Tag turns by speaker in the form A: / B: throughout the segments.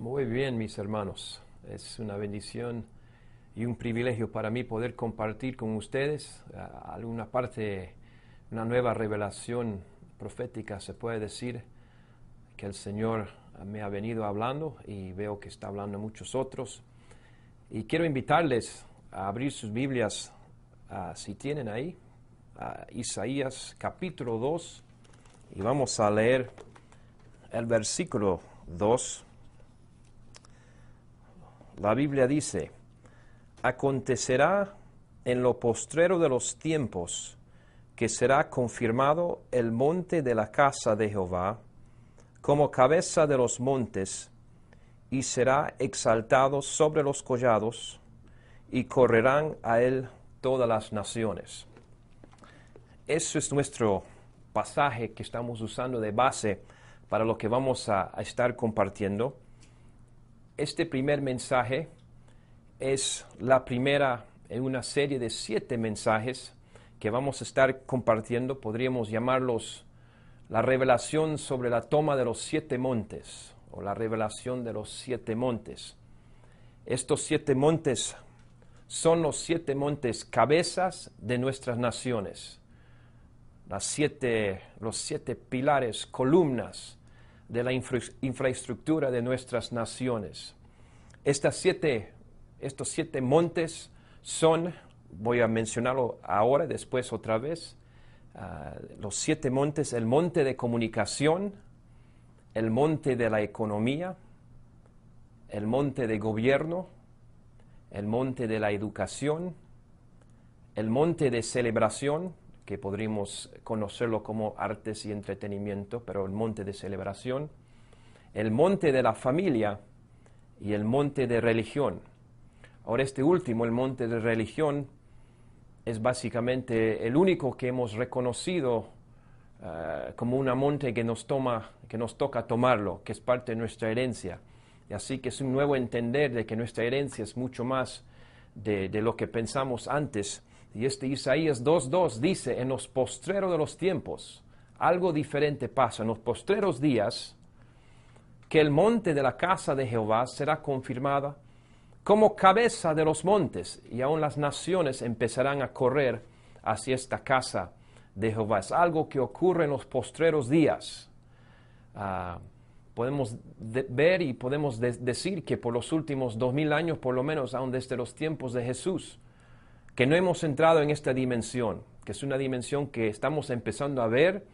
A: Muy bien, mis hermanos. Es una bendición y un privilegio para mí poder compartir con ustedes alguna parte, una nueva revelación profética, se puede decir, que el Señor me ha venido hablando y veo que está hablando muchos otros. Y quiero invitarles a abrir sus Biblias, si tienen ahí, Isaías capítulo 2, y vamos a leer el versículo 2 la Biblia dice, acontecerá en lo postrero de los tiempos que será confirmado el monte de la casa de Jehová como cabeza de los montes y será exaltado sobre los collados y correrán a él todas las naciones. Eso es nuestro pasaje que estamos usando de base para lo que vamos a, a estar compartiendo este primer mensaje es la primera en una serie de siete mensajes que vamos a estar compartiendo. Podríamos llamarlos la revelación sobre la toma de los siete montes o la revelación de los siete montes. Estos siete montes son los siete montes cabezas de nuestras naciones, las los siete pilares, columnas de la infraestructura de nuestras naciones. Estas siete, estos siete montes son, voy a mencionarlo ahora, después otra vez, ah, los siete montes, el monte de comunicación, el monte de la economía, el monte de gobierno, el monte de la educación, el monte de celebración, que podríamos conocerlo como artes y entretenimiento, pero el monte de celebración, el monte de la familia, y el monte de religión. Ahora este último, el monte de religión, es básicamente el único que hemos reconocido eh, como un monte que nos, toma, que nos toca tomarlo, que es parte de nuestra herencia. Y así que es un nuevo entender de que nuestra herencia es mucho más de, de lo que pensamos antes. Y este Isaías 2.2 dice, en los postreros de los tiempos, algo diferente pasa. En los postreros días, que el monte de la casa de Jehová será confirmada como cabeza de los montes, y aún las naciones empezarán a correr hacia esta casa de Jehová. Es algo que ocurre en los postreros días. Ah, podemos ver y podemos decir que por los últimos dos mil años, por lo menos, aún desde los tiempos de Jesús, que no hemos entrado en esta dimensión, que es una dimensión que estamos empezando a ver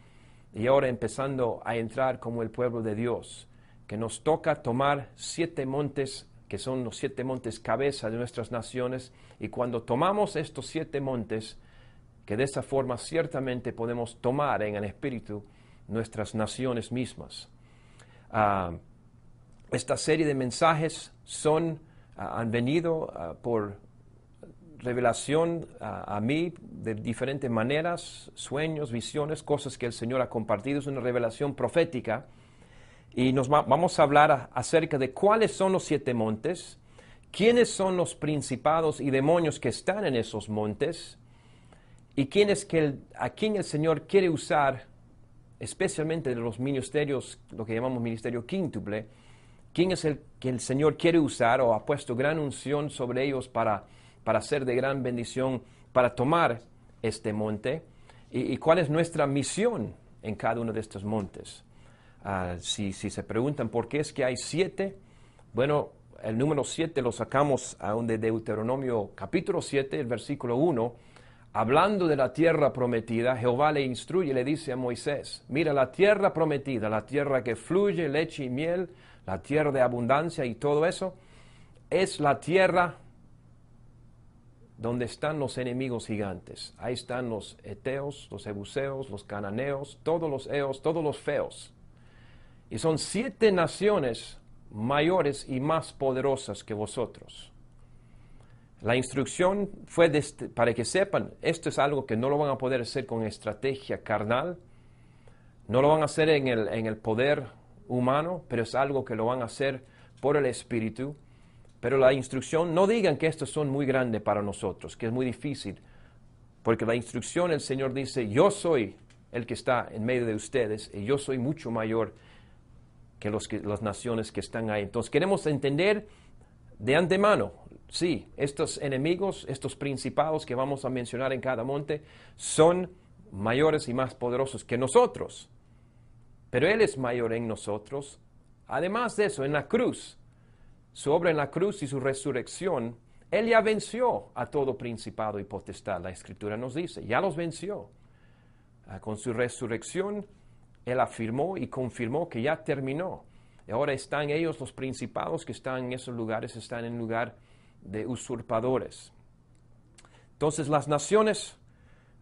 A: y ahora empezando a entrar como el pueblo de Dios que nos toca tomar siete montes, que son los siete montes cabeza de nuestras naciones, y cuando tomamos estos siete montes, que de esa forma ciertamente podemos tomar en el espíritu nuestras naciones mismas. Ah, esta serie de mensajes son, ah, han venido ah, por revelación a, mí de diferentes maneras, sueños, visiones, cosas que el Señor ha compartido. Es una revelación profética y nos vamos a hablar acerca de cuáles son los siete montes, quiénes son los principados y demonios que están en esos montes y quién es que a quién el Señor quiere usar, especialmente de los ministerios, lo que llamamos ministerio quíntuple, quién es el que el Señor quiere usar o ha puesto gran unción sobre ellos para, para ser de gran bendición, para tomar este monte y cuál es nuestra misión en cada uno de estos montes. Ah, si, se preguntan por qué es que hay siete, bueno, el número siete lo sacamos aún de Deuteronomio capítulo 7, el versículo 1. Hablando de la tierra prometida, Jehová le instruye, le dice a Moisés, mira la tierra prometida, la tierra que fluye leche y miel, la tierra de abundancia y todo eso, es la tierra donde están los enemigos gigantes. Ahí están los eteos, los ebuseos, los cananeos, todos los eos, todos los feos y son siete naciones mayores y más poderosas que vosotros. La instrucción fue este, para que sepan, esto es algo que no lo van a poder hacer con estrategia carnal, no lo van a hacer en el, en el poder humano, pero es algo que lo van a hacer por el Espíritu. Pero la instrucción, no digan que estos son muy grandes para nosotros, que es muy difícil, porque la instrucción el Señor dice, yo soy el que está en medio de ustedes y yo soy mucho mayor que, las naciones que están ahí. Entonces queremos entender de antemano, sí, estos enemigos, estos principados que vamos a mencionar en cada monte, son mayores y más poderosos que nosotros. Pero Él es mayor en nosotros. Además de eso, en la cruz, su obra en la cruz y su resurrección, Él ya venció a todo principado y potestad. La Escritura nos dice, ya los venció. Ah, con su resurrección él afirmó y confirmó que ya terminó. Y ahora están ellos, los principados que están en esos lugares, están en lugar de usurpadores. Entonces las naciones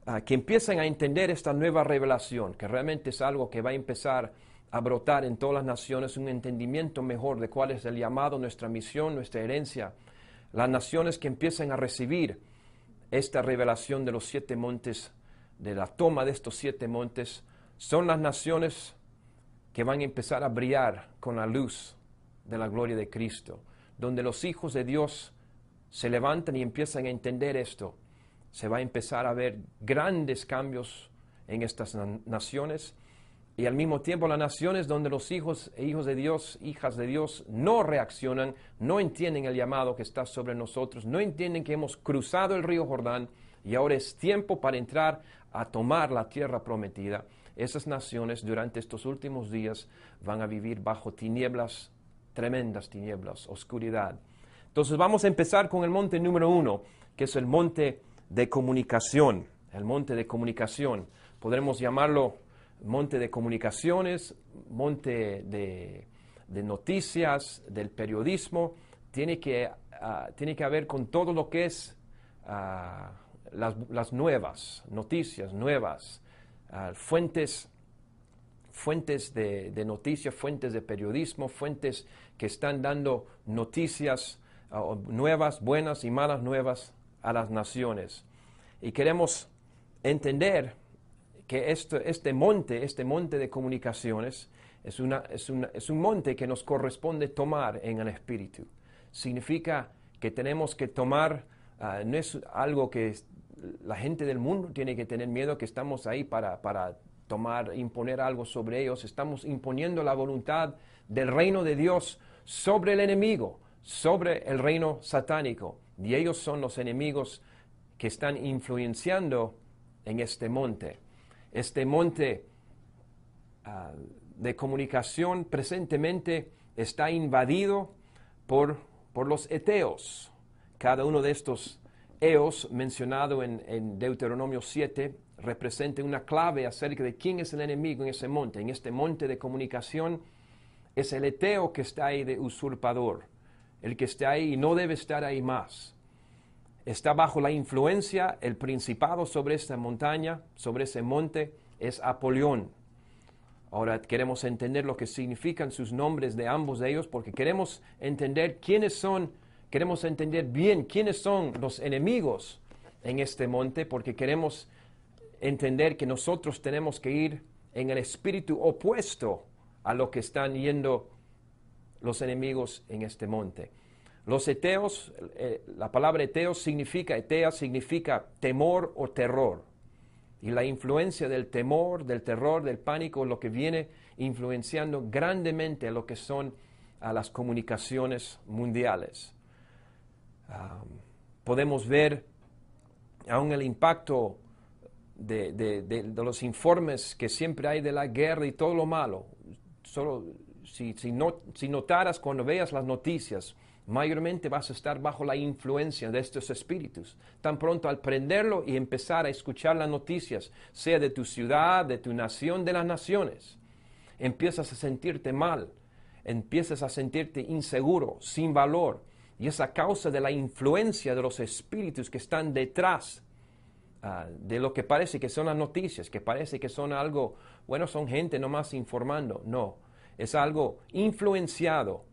A: ah, que empiezan a entender esta nueva revelación, que realmente es algo que va a empezar a brotar en todas las naciones, un entendimiento mejor de cuál es el llamado, nuestra misión, nuestra herencia, las naciones que empiecen a recibir esta revelación de los siete montes, de la toma de estos siete montes, son las naciones que van a empezar a brillar con la luz de la gloria de Cristo, donde los hijos de Dios se levantan y empiezan a entender esto, se va a empezar a ver grandes cambios en estas naciones y al mismo tiempo las naciones donde los hijos e hijos de Dios, hijas de Dios, no reaccionan, no entienden el llamado que está sobre nosotros, no entienden que hemos cruzado el río Jordán y ahora es tiempo para entrar a tomar la tierra prometida, esas naciones durante estos últimos días van a vivir bajo tinieblas, tremendas tinieblas, oscuridad. Entonces vamos a empezar con el monte número uno, que es el monte de comunicación, el monte de comunicación. Podremos llamarlo monte de comunicaciones, monte de, noticias, del periodismo. Tiene que, ah, tiene que ver con todo lo que es... Ah, las, nuevas, noticias nuevas, ah, fuentes, fuentes de, noticias, fuentes de periodismo, fuentes que están dando noticias ah, nuevas, buenas y malas nuevas a las naciones. Y queremos entender que este, este monte, este monte de comunicaciones, es, una, es, un monte que nos corresponde tomar en el espíritu. Significa que tenemos que tomar, ah, no es algo que la gente del mundo tiene que tener miedo que estamos ahí para, tomar, imponer algo sobre ellos. Estamos imponiendo la voluntad del reino de Dios sobre el enemigo, sobre el reino satánico. Y ellos son los enemigos que están influenciando en este monte. Este monte ah, de comunicación presentemente está invadido por, por los eteos. Cada uno de estos EOS mencionado en, Deuteronomio 7 representa una clave acerca de quién es el enemigo en ese monte. En este monte de comunicación es el Eteo que está ahí de usurpador, el que está ahí y no debe estar ahí más. Está bajo la influencia, el principado sobre esta montaña, sobre ese monte, es Apolión. Ahora queremos entender lo que significan sus nombres de ambos de ellos porque queremos entender quiénes son Queremos entender bien quiénes son los enemigos en este monte porque queremos entender que nosotros tenemos que ir en el espíritu opuesto a lo que están yendo los enemigos en este monte. Los eteos, eh, la palabra eteos significa, etea significa temor o terror. Y la influencia del temor, del terror, del pánico, lo que viene influenciando grandemente a lo que son a las comunicaciones mundiales podemos ver aún el impacto de, los informes que siempre hay de la guerra y todo lo malo. Solo si, si, no, si notaras cuando veas las noticias, mayormente vas a estar bajo la influencia de estos espíritus. Tan pronto al prenderlo y empezar a escuchar las noticias, sea de tu ciudad, de tu nación, de las naciones, empiezas a sentirte mal, empiezas a sentirte inseguro, sin valor y es a causa de la influencia de los espíritus que están detrás ah, de lo que parece que son las noticias, que parece que son algo, bueno, son gente nomás informando. No, es algo influenciado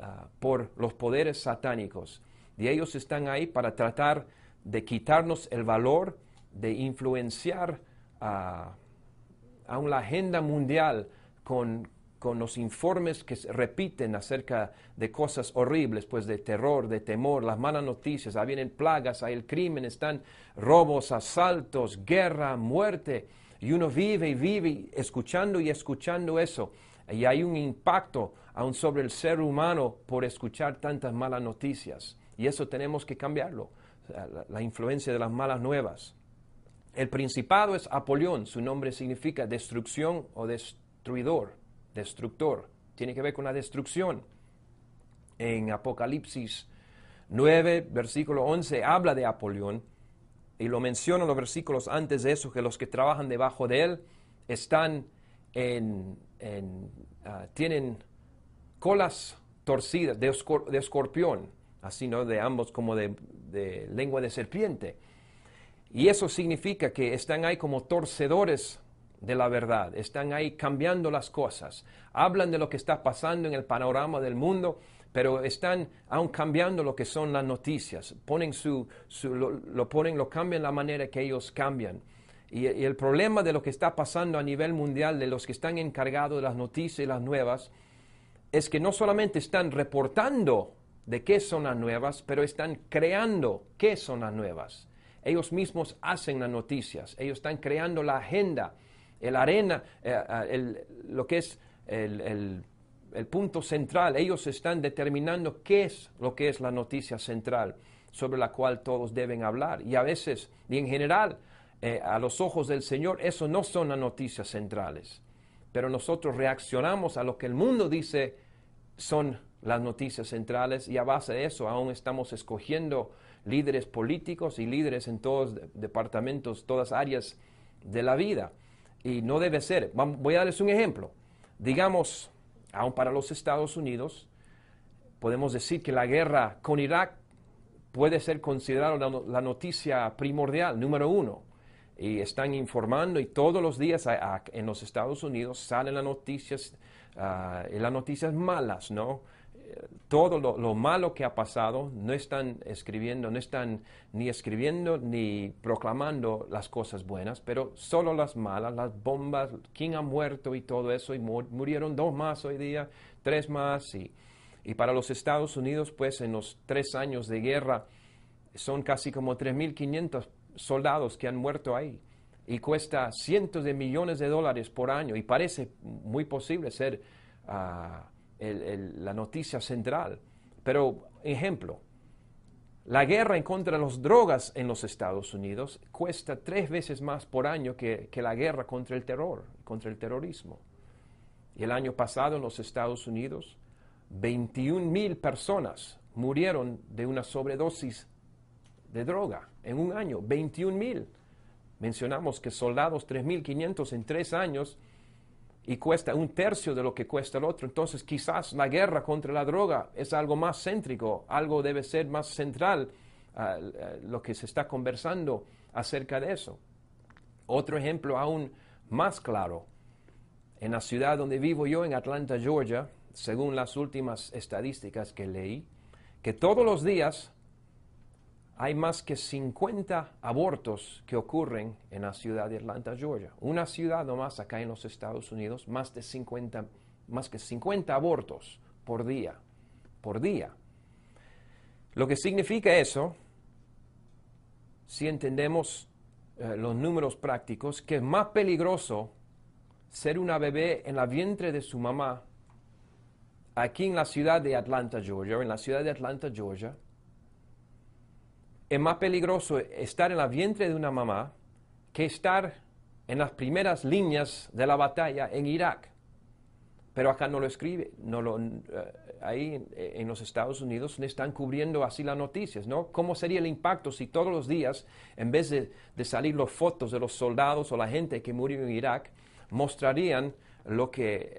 A: ah, por los poderes satánicos. Y ellos están ahí para tratar de quitarnos el valor, de influenciar ah, a una la agenda mundial con, con los informes que se repiten acerca de cosas horribles, pues de terror, de temor, las malas noticias, ahí vienen plagas, ahí el crimen, están robos, asaltos, guerra, muerte, y uno vive y vive escuchando y escuchando eso, y hay un impacto aún sobre el ser humano por escuchar tantas malas noticias, y eso tenemos que cambiarlo, la, influencia de las malas nuevas. El principado es Apolión, su nombre significa destrucción o destruidor destructor, tiene que ver con la destrucción. En Apocalipsis 9, versículo 11, habla de Apolión y lo menciona en los versículos antes de eso, que los que trabajan debajo de él están ah, tienen colas torcidas de, escorpión, así no de ambos como de lengua de serpiente. Y eso significa que están ahí como torcedores de la verdad, están ahí cambiando las cosas, hablan de lo que está pasando en el panorama del mundo, pero están aún cambiando lo que son las noticias, ponen su, lo, ponen, lo cambian la manera que ellos cambian. Y, y, el problema de lo que está pasando a nivel mundial, de los que están encargados de las noticias y las nuevas, es que no solamente están reportando de qué son las nuevas, pero están creando qué son las nuevas. Ellos mismos hacen las noticias, ellos están creando la agenda el arena, eh, eh, lo que es el, punto central. Ellos están determinando qué es lo que es la noticia central sobre la cual todos deben hablar. Y a veces, y en general, eh, a los ojos del Señor, eso no son las noticias centrales. Pero nosotros reaccionamos a lo que el mundo dice son las noticias centrales y a base de eso aún estamos escogiendo líderes políticos y líderes en todos departamentos, todas áreas de la vida y no debe ser. Voy a darles un ejemplo. Digamos, aún para los Estados Unidos, podemos decir que la guerra con Irak puede ser considerada la noticia primordial, número uno. Y están informando y todos los días en los Estados Unidos salen las noticias, ah, las noticias malas, ¿no? todo lo, malo que ha pasado, no están escribiendo, no están ni escribiendo ni proclamando las cosas buenas, pero solo las malas, las bombas, quién ha muerto y todo eso, y murieron dos más hoy día, tres más, y, para los Estados Unidos, pues en los tres años de guerra, son casi como 3.500 soldados que han muerto ahí y cuesta cientos de millones de dólares por año y parece muy posible ser ah, la noticia central. Pero, ejemplo, la guerra en contra de las drogas en los Estados Unidos cuesta tres veces más por año que, que, la guerra contra el terror, contra el terrorismo. Y el año pasado en los Estados Unidos, 21 mil personas murieron de una sobredosis de droga en un año, 21 mil. Mencionamos que soldados, 3.500 en tres años, y cuesta un tercio de lo que cuesta el otro. Entonces quizás la guerra contra la droga es algo más céntrico, algo debe ser más central ah, eh, lo que se está conversando acerca de eso. Otro ejemplo aún más claro, en la ciudad donde vivo yo, en Atlanta, Georgia, según las últimas estadísticas que leí, que todos los días hay más que 50 abortos que ocurren en la ciudad de Atlanta, Georgia. Una ciudad nomás acá en los Estados Unidos, más de 50, más que 50 abortos por día, por día. Lo que significa eso, si entendemos eh, los números prácticos, que es más peligroso ser una bebé en la vientre de su mamá aquí en la ciudad de Atlanta, Georgia, en la ciudad de Atlanta, Georgia, es más peligroso estar en la vientre de una mamá que estar en las primeras líneas de la batalla en Irak. Pero acá no lo escribe, no lo, eh, ahí en los Estados Unidos no están cubriendo así las noticias, ¿no? ¿Cómo sería el impacto si todos los días, en vez de, salir las fotos de los soldados o la gente que murió en Irak, mostrarían lo que,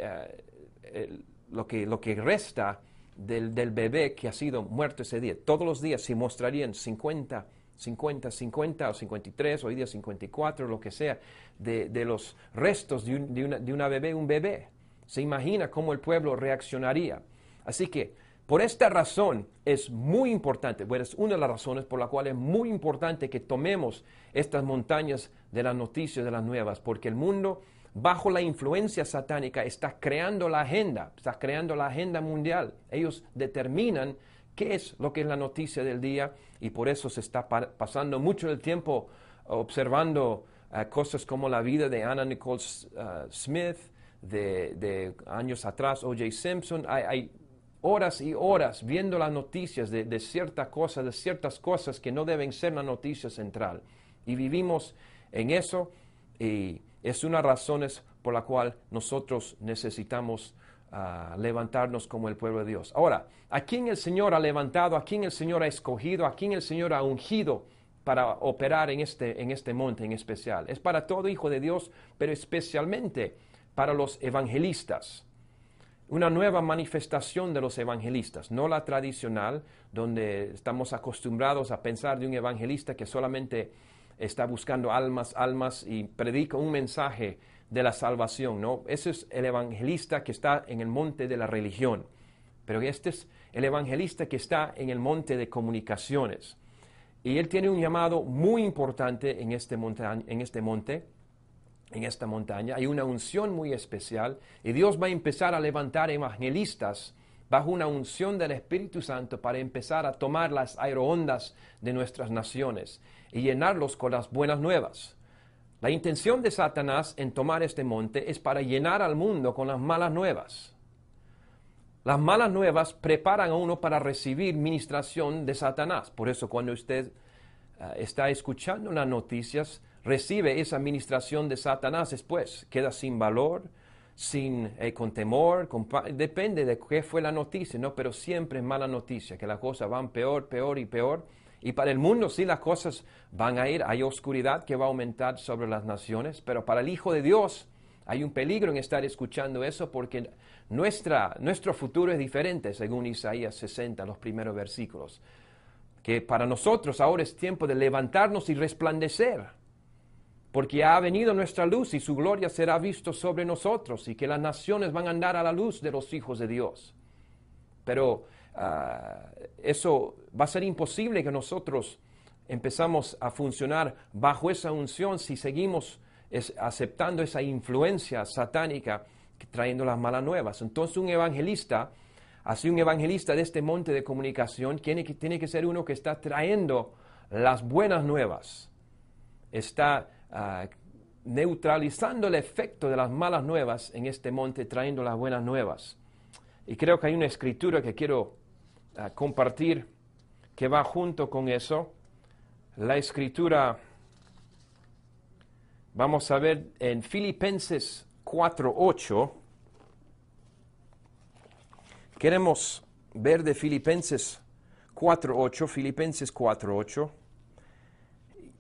A: eh, lo que, lo que resta del, bebé que ha sido muerto ese día. Todos los días se mostrarían 50, 50, 50 o 53, hoy día 54, lo que sea, de, los restos de, una, bebé, un bebé. Se imagina cómo el pueblo reaccionaría. Así que por esta razón es muy importante, bueno, es una de las razones por la cual es muy importante que tomemos estas montañas de las noticias, de las nuevas, porque el mundo bajo la influencia satánica, está creando la agenda, está creando la agenda mundial. Ellos determinan qué es lo que es la noticia del día y por eso se está pasando mucho el tiempo observando eh, cosas como la vida de Anna Nicole eh, Smith, de, años atrás, O.J. Simpson. Hay, horas y horas viendo las noticias de, de ciertas cosas, de ciertas cosas que no deben ser la noticia central. Y vivimos en eso y es una razón por la cual nosotros necesitamos ah, levantarnos como el pueblo de Dios. Ahora, ¿a quién el Señor ha levantado? ¿A quién el Señor ha escogido? ¿A quién el Señor ha ungido? para operar en este, en este monte en especial. Es para todo hijo de Dios, pero especialmente para los evangelistas. Una nueva manifestación de los evangelistas, no la tradicional, donde estamos acostumbrados a pensar de un evangelista que solamente está buscando almas, almas y predica un mensaje de la salvación, ¿no? Ese es el evangelista que está en el monte de la religión, pero este es el evangelista que está en el monte de comunicaciones. Y él tiene un llamado muy importante en este, en este monte, en esta montaña. Hay una unción muy especial y Dios va a empezar a levantar evangelistas bajo una unción del Espíritu Santo para empezar a tomar las aeroondas de nuestras naciones y llenarlos con las buenas nuevas. La intención de Satanás en tomar este monte es para llenar al mundo con las malas nuevas. Las malas nuevas preparan a uno para recibir ministración de Satanás. Por eso cuando usted eh, está escuchando las noticias, recibe esa ministración de Satanás después. Queda sin valor, sin, eh, con temor, depende de qué fue la noticia, ¿no? Pero siempre es mala noticia, que las cosas van peor, peor y peor. Y para el mundo sí las cosas van a ir, hay oscuridad que va a aumentar sobre las naciones, pero para el Hijo de Dios hay un peligro en estar escuchando eso porque nuestra, nuestro futuro es diferente, según Isaías 60, los primeros versículos. Que para nosotros ahora es tiempo de levantarnos y resplandecer porque ha venido nuestra luz y su gloria será visto sobre nosotros y que las naciones van a andar a la luz de los hijos de Dios. Pero ah, eso va a ser imposible que nosotros empezamos a funcionar bajo esa unción si seguimos aceptando esa influencia satánica trayendo las malas nuevas. Entonces un evangelista, así un evangelista de este monte de comunicación, tiene que, tiene que ser uno que está trayendo las buenas nuevas, está Ah, neutralizando el efecto de las malas nuevas en este monte, trayendo las buenas nuevas. Y creo que hay una escritura que quiero ah, compartir que va junto con eso. La escritura, vamos a ver en Filipenses 4.8, queremos ver de Filipenses 4.8, Filipenses 4.8.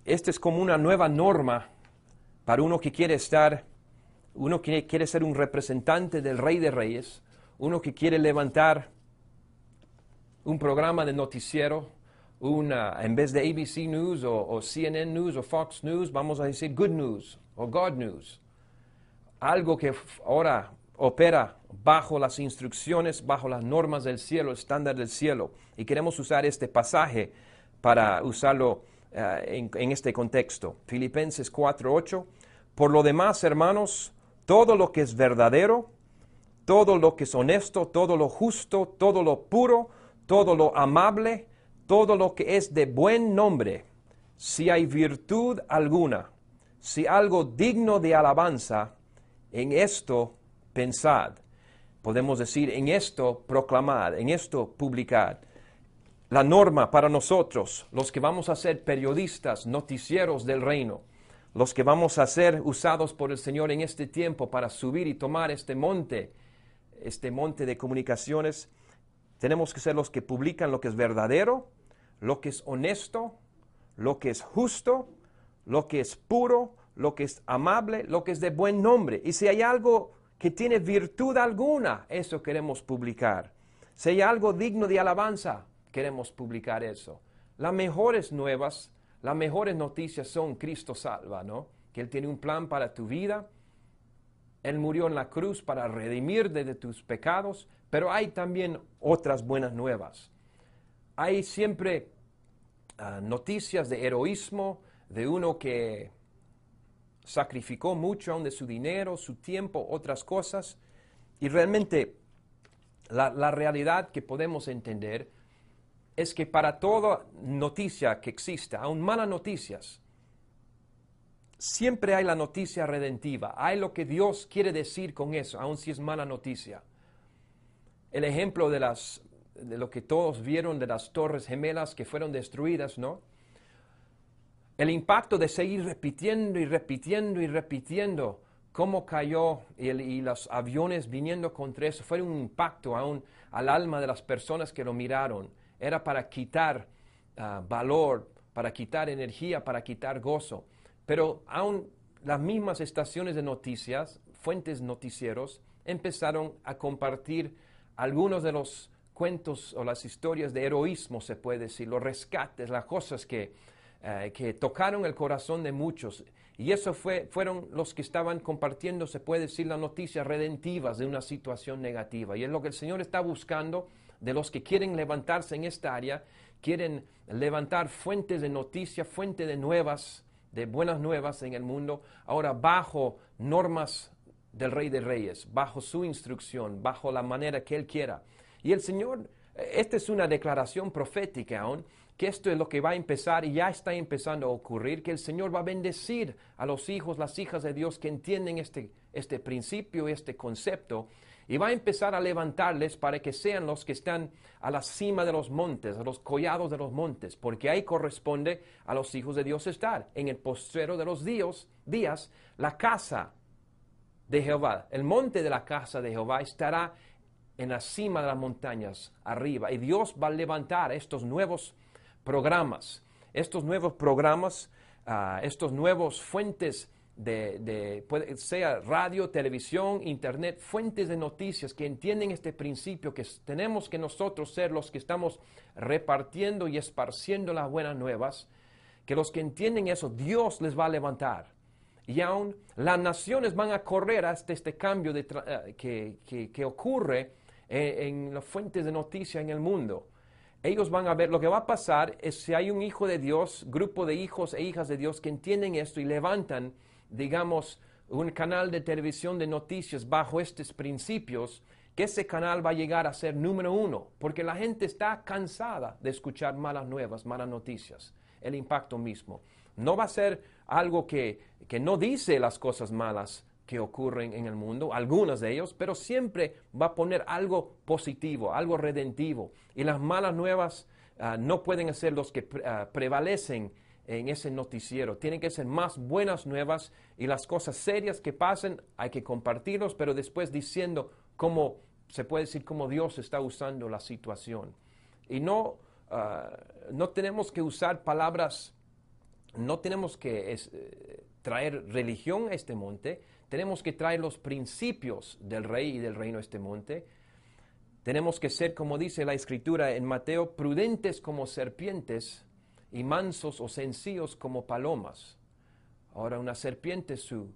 A: Esta es como una nueva norma para uno que quiere estar, uno que quiere ser un representante del Rey de Reyes, uno que quiere levantar un programa de noticiero, una, en vez de ABC News o, o CNN News o Fox News, vamos a decir Good News o God News. Algo que ahora opera bajo las instrucciones, bajo las normas del cielo, estándar del cielo. Y queremos usar este pasaje para usarlo eh, en, este contexto. Filipenses 4:8. Por lo demás, hermanos, todo lo que es verdadero, todo lo que es honesto, todo lo justo, todo lo puro, todo lo amable, todo lo que es de buen nombre, si hay virtud alguna, si algo digno de alabanza, en esto pensad. Podemos decir, en esto proclamad, en esto publicad la norma para nosotros, los que vamos a ser periodistas, noticieros del reino, los que vamos a ser usados por el Señor en este tiempo para subir y tomar este monte, este monte de comunicaciones, tenemos que ser los que publican lo que es verdadero, lo que es honesto, lo que es justo, lo que es puro, lo que es amable, lo que es de buen nombre. Y si hay algo que tiene virtud alguna, eso queremos publicar. Si hay algo digno de alabanza, queremos publicar eso. Las mejores nuevas, las mejores noticias son Cristo salva, ¿no? Que Él tiene un plan para tu vida. Él murió en la cruz para redimirte de tus pecados, pero hay también otras buenas nuevas. Hay siempre ah, noticias de heroísmo, de uno que sacrificó mucho aún de su dinero, su tiempo, otras cosas. Y realmente la, la realidad que podemos entender es que para toda noticia que exista, aun malas noticias, siempre hay la noticia redentiva, hay lo que Dios quiere decir con eso, aun si es mala noticia. El ejemplo de, las, de lo que todos vieron de las torres gemelas que fueron destruidas, ¿no? El impacto de seguir repitiendo y repitiendo y repitiendo cómo cayó y, los aviones viniendo contra eso fue un impacto aún al alma de las personas que lo miraron. Era para quitar ah, valor, para quitar energía, para quitar gozo. Pero aún las mismas estaciones de noticias, fuentes noticieros, empezaron a compartir algunos de los cuentos o las historias de heroísmo, se puede decir, los rescates, las cosas que, eh, que tocaron el corazón de muchos. Y eso fue, fueron los que estaban compartiendo, se puede decir, las noticias redentivas de una situación negativa. Y es lo que el Señor está buscando de los que quieren levantarse en esta área, quieren levantar fuentes de noticias, fuentes de nuevas, de buenas nuevas en el mundo, ahora bajo normas del Rey de Reyes, bajo su instrucción, bajo la manera que Él quiera. Y el Señor, eh, esta es una declaración profética aún, que esto es lo que va a empezar y ya está empezando a ocurrir, que el Señor va a bendecir a los hijos, las hijas de Dios que entienden este, este principio, este concepto, y va a empezar a levantarles para que sean los que están a la cima de los montes, a los collados de los montes, porque ahí corresponde a los hijos de Dios estar, en el postrero de los días, días la casa de Jehová, el monte de la casa de Jehová estará en la cima de las montañas arriba, y Dios va a levantar estos nuevos programas, estos nuevos programas, ah, estos nuevos fuentes de, sea radio, televisión, internet, fuentes de noticias que entienden este principio, que tenemos que nosotros ser los que estamos repartiendo y esparciendo las buenas nuevas, que los que entienden eso, Dios les va a levantar. Y aún las naciones van a correr hasta este cambio eh, que, ocurre en, las fuentes de noticias en el mundo ellos van a ver, lo que va a pasar es si hay un hijo de Dios, grupo de hijos e hijas de Dios que entienden esto y levantan digamos, un canal de televisión de noticias bajo estos principios, que ese canal va a llegar a ser número uno, porque la gente está cansada de escuchar malas nuevas, malas noticias, el impacto mismo. No va a ser algo que, no dice las cosas malas que ocurren en el mundo, algunas de ellas, pero siempre va a poner algo positivo, algo redentivo. Y las malas nuevas ah, no pueden ser los que ah, prevalecen en ese noticiero. Tienen que ser más buenas nuevas y las cosas serias que pasen hay que compartirlos, pero después diciendo cómo se puede decir cómo Dios está usando la situación. Y no, ah, no tenemos que usar palabras, no tenemos que eh, traer religión a este monte, tenemos que traer los principios del rey y del reino a este monte. Tenemos que ser, como dice la escritura en Mateo, prudentes como serpientes y mansos o sencillos como palomas. Ahora una serpiente, su,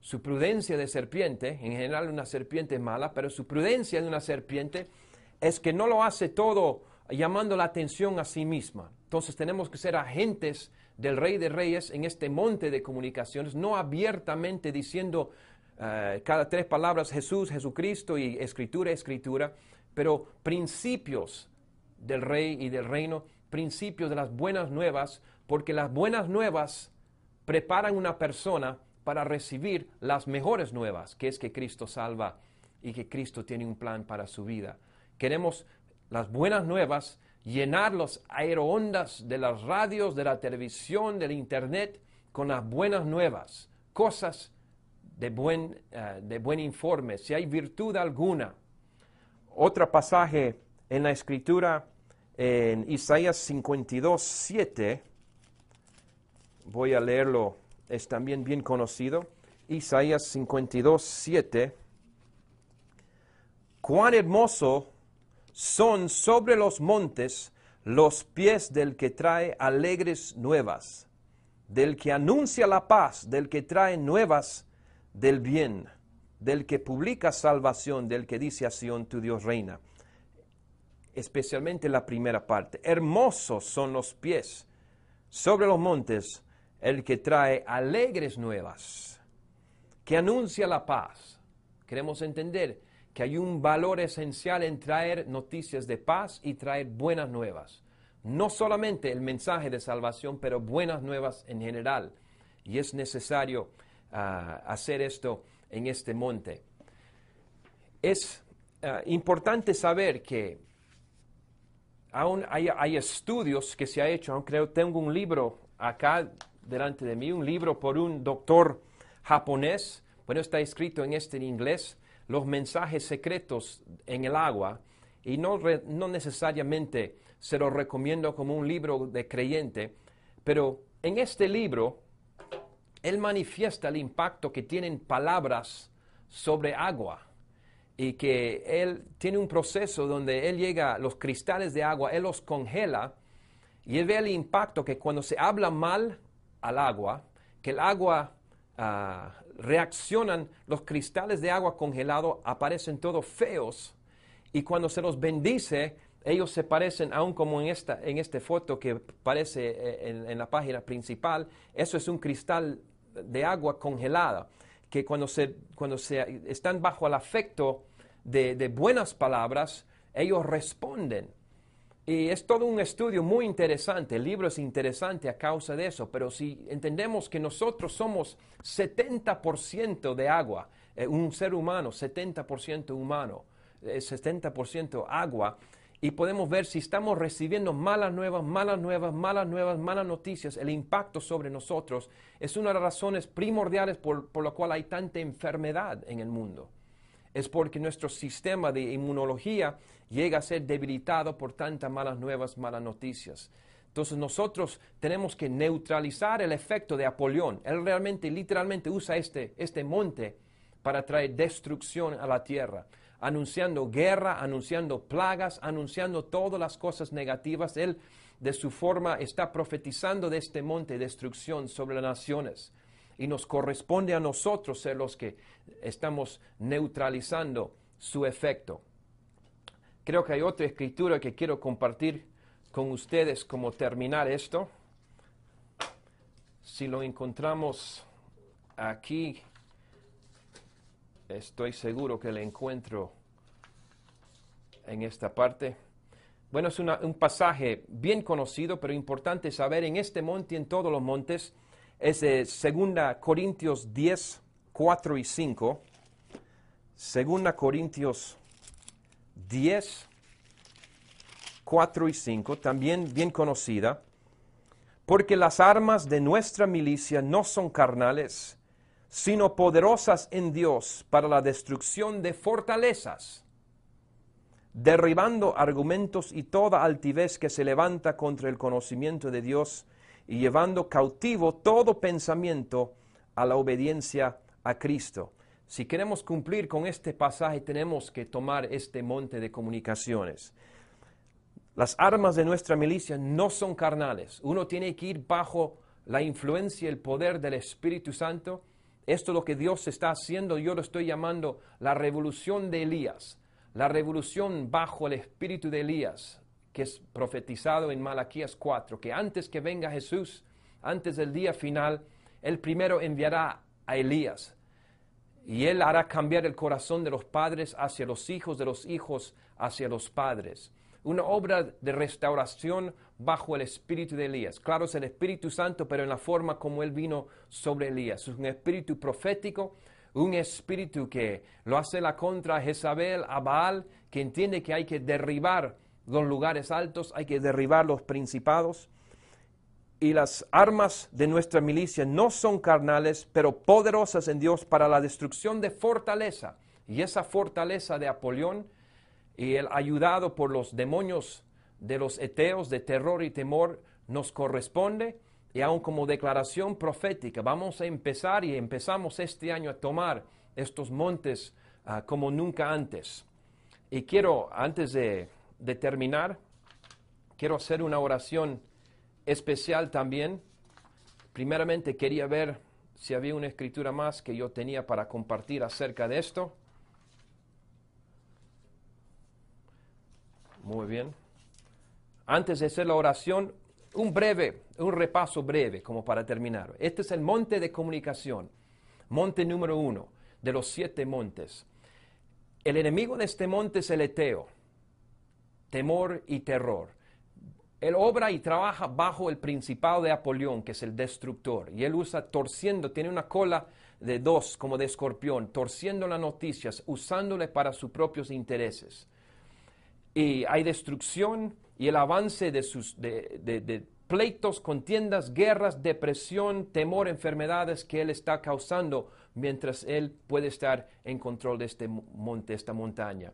A: su prudencia de serpiente, en general una serpiente mala, pero su prudencia de una serpiente es que no lo hace todo llamando la atención a sí misma. Entonces tenemos que ser agentes del Rey de Reyes en este monte de comunicaciones, no abiertamente diciendo eh, cada tres palabras Jesús, Jesucristo y escritura, escritura, pero principios del Rey y del reino principios de las buenas nuevas, porque las buenas nuevas preparan una persona para recibir las mejores nuevas, que es que Cristo salva y que Cristo tiene un plan para su vida. Queremos las buenas nuevas, llenar los aeroondas de las radios, de la televisión, del internet, con las buenas nuevas, cosas de buen, eh, de buen informe, si hay virtud alguna. Otro pasaje en la escritura en Isaías 52, 7, voy a leerlo, es también bien conocido, Isaías 52, 7, cuán hermoso son sobre los montes los pies del que trae alegres nuevas, del que anuncia la paz, del que trae nuevas del bien, del que publica salvación, del que dice a Sion tu Dios reina especialmente la primera parte. Hermosos son los pies sobre los montes, el que trae alegres nuevas, que anuncia la paz. Queremos entender que hay un valor esencial en traer noticias de paz y traer buenas nuevas. No solamente el mensaje de salvación, pero buenas nuevas en general. Y es necesario ah, hacer esto en este monte. Es ah, importante saber que aún hay, estudios que se ha hecho, aún creo, tengo un libro acá delante de mí, un libro por un doctor japonés, bueno, está escrito en este en inglés, los mensajes secretos en el agua, y no, no necesariamente se lo recomiendo como un libro de creyente, pero en este libro, él manifiesta el impacto que tienen palabras sobre agua y que él tiene un proceso donde él llega, los cristales de agua, él los congela y él ve el impacto que cuando se habla mal al agua, que el agua ah, reaccionan, los cristales de agua congelado aparecen todos feos y cuando se los bendice, ellos se parecen, aún como en esta, en esta foto que aparece eh, en la página principal, eso es un cristal de agua congelada que cuando se, cuando se están bajo el afecto de, buenas palabras, ellos responden. Y es todo un estudio muy interesante, el libro es interesante a causa de eso, pero si entendemos que nosotros somos 70% de agua, eh, un ser humano, 70% humano, 70% eh, agua, y podemos ver si estamos recibiendo malas nuevas, malas nuevas, malas nuevas, malas noticias, el impacto sobre nosotros es una de las razones primordiales por, por la cual hay tanta enfermedad en el mundo. Es porque nuestro sistema de inmunología llega a ser debilitado por tantas malas nuevas, malas noticias. Entonces nosotros tenemos que neutralizar el efecto de Apolión. Él realmente, literalmente usa este, este monte para traer destrucción a la tierra anunciando guerra, anunciando plagas, anunciando todas las cosas negativas. Él de su forma está profetizando de este monte de destrucción sobre las naciones. Y nos corresponde a nosotros ser los que estamos neutralizando su efecto. Creo que hay otra escritura que quiero compartir con ustedes como terminar esto. Si lo encontramos aquí Estoy seguro que le encuentro en esta parte. Bueno, es un pasaje bien conocido, pero importante saber en este monte y en todos los montes. Es eh, de 2 Corintios 10, 4 y 5. 2 Corintios 10, 4 y 5, también bien conocida. Porque las armas de nuestra milicia no son carnales, sino poderosas en Dios para la destrucción de fortalezas, derribando argumentos y toda altivez que se levanta contra el conocimiento de Dios y llevando cautivo todo pensamiento a la obediencia a Cristo. Si queremos cumplir con este pasaje tenemos que tomar este monte de comunicaciones. Las armas de nuestra milicia no son carnales. Uno tiene que ir bajo la influencia y el poder del Espíritu Santo esto es lo que Dios está haciendo, yo lo estoy llamando la revolución de Elías, la revolución bajo el espíritu de Elías, que es profetizado en Malaquías 4, que antes que venga Jesús, antes del día final, Él primero enviará a Elías. Y Él hará cambiar el corazón de los padres hacia los hijos, de los hijos hacia los padres. Una obra de restauración bajo el espíritu de Elías. Claro, es el Espíritu Santo, pero en la forma como él vino sobre Elías. Es un espíritu profético, un espíritu que lo hace la contra a Jezabel, a Baal, que entiende que hay que derribar los lugares altos, hay que derribar los principados. Y las armas de nuestra milicia no son carnales, pero poderosas en Dios para la destrucción de fortaleza. Y esa fortaleza de Apolión y el ayudado por los demonios de los eteos de terror y temor nos corresponde y aún como declaración profética vamos a empezar y empezamos este año a tomar estos montes ah, como nunca antes. Y quiero, antes de terminar, quiero hacer una oración especial también. Primeramente quería ver si había una escritura más que yo tenía para compartir acerca de esto. Muy bien. Antes de hacer la oración, un breve, un repaso breve como para terminar. Este es el monte de comunicación, monte número uno de los siete montes. El enemigo de este monte es el Eteo, temor y terror. Él obra y trabaja bajo el principado de Apolión, que es el destructor, y él usa torciendo, tiene una cola de dos como de escorpión, torciendo las noticias, usándole para sus propios intereses y hay destrucción y el avance de, sus, de, pleitos, contiendas, guerras, depresión, temor, enfermedades que él está causando mientras él puede estar en control de este monte, esta montaña.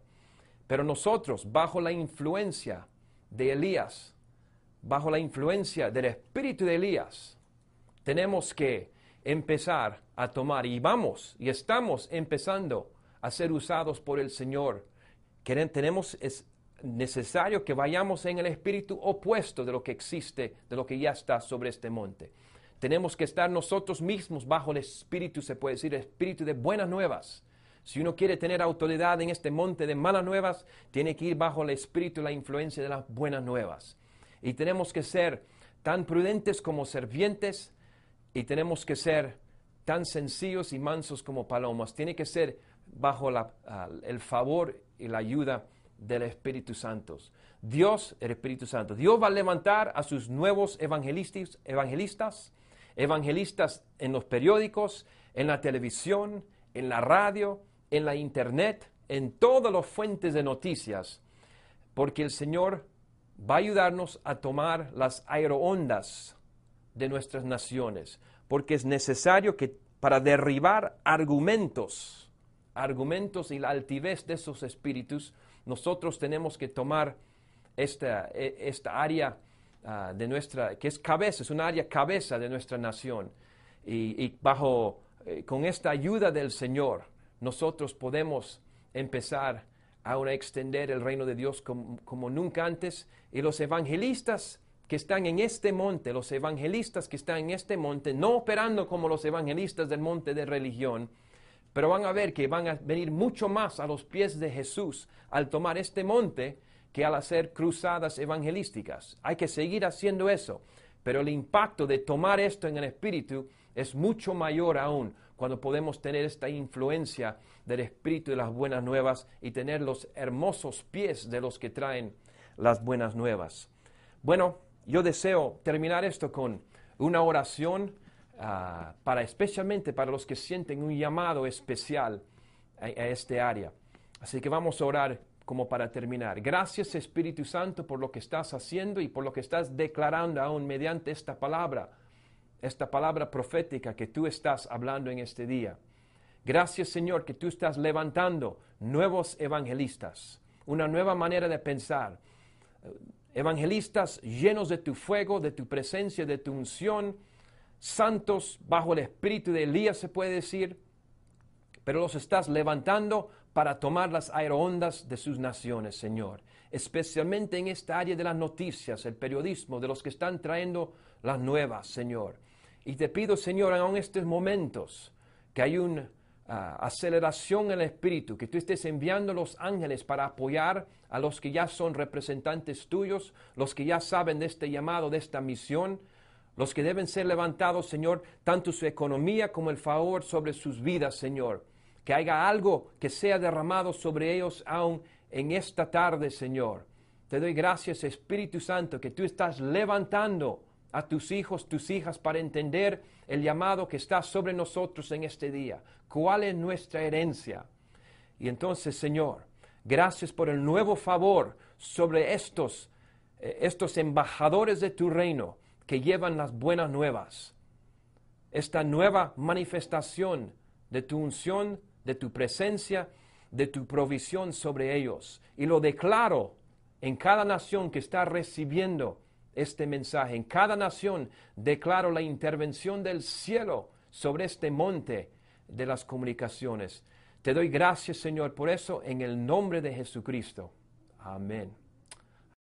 A: Pero nosotros, bajo la influencia de Elías, bajo la influencia del espíritu de Elías, tenemos que empezar a tomar y vamos y estamos empezando a ser usados por el Señor. tenemos necesario que vayamos en el espíritu opuesto de lo que existe, de lo que ya está sobre este monte. Tenemos que estar nosotros mismos bajo el espíritu, se puede decir, espíritu de buenas nuevas. Si uno quiere tener autoridad en este monte de malas nuevas, tiene que ir bajo el espíritu y la influencia de las buenas nuevas. Y tenemos que ser tan prudentes como servientes y tenemos que ser tan sencillos y mansos como palomas. Tiene que ser bajo ah, el favor y la ayuda del Espíritu Santo. Dios, el Espíritu Santo. Dios va a levantar a sus nuevos evangelistas, evangelistas, evangelistas en los periódicos, en la televisión, en la radio, en la internet, en todas las fuentes de noticias, porque el Señor va a ayudarnos a tomar las aeroondas de nuestras naciones, porque es necesario que para derribar argumentos, argumentos y la altivez de esos espíritus, nosotros tenemos que tomar esta, e, área ah, de nuestra, que es cabeza, es un área cabeza de nuestra nación. Y, bajo, eh, con esta ayuda del Señor, nosotros podemos empezar ahora extender el reino de Dios como, nunca antes. Y los evangelistas que están en este monte, los evangelistas que están en este monte, no operando como los evangelistas del monte de religión, pero van a ver que van a venir mucho más a los pies de Jesús al tomar este monte que al hacer cruzadas evangelísticas. Hay que seguir haciendo eso, pero el impacto de tomar esto en el Espíritu es mucho mayor aún cuando podemos tener esta influencia del Espíritu y las buenas nuevas y tener los hermosos pies de los que traen las buenas nuevas. Bueno, yo deseo terminar esto con una oración Ah, para especialmente para los que sienten un llamado especial a, a este área. Así que vamos a orar como para terminar. Gracias Espíritu Santo por lo que estás haciendo y por lo que estás declarando aún mediante esta palabra, esta palabra profética que tú estás hablando en este día. Gracias Señor que tú estás levantando nuevos evangelistas, una nueva manera de pensar, evangelistas llenos de tu fuego, de tu presencia, de tu unción santos bajo el espíritu de Elías, se puede decir, pero los estás levantando para tomar las aeroondas de sus naciones, Señor. Especialmente en esta área de las noticias, el periodismo, de los que están trayendo las nuevas, Señor. Y te pido, Señor, en estos momentos, que hay una ah, aceleración en el espíritu, que tú estés enviando los ángeles para apoyar a los que ya son representantes tuyos, los que ya saben de este llamado, de esta misión, los que deben ser levantados, Señor, tanto su economía como el favor sobre sus vidas, Señor. Que haya algo que sea derramado sobre ellos aún en esta tarde, Señor. Te doy gracias, Espíritu Santo, que tú estás levantando a tus hijos, tus hijas, para entender el llamado que está sobre nosotros en este día. ¿Cuál es nuestra herencia? Y entonces, Señor, gracias por el nuevo favor sobre estos, eh, estos embajadores de tu reino que llevan las buenas nuevas, esta nueva manifestación de tu unción, de tu presencia, de tu provisión sobre ellos. Y lo declaro en cada nación que está recibiendo este mensaje, en cada nación declaro la intervención del cielo sobre este monte de las comunicaciones. Te doy gracias, Señor, por eso, en el nombre de Jesucristo. Amén.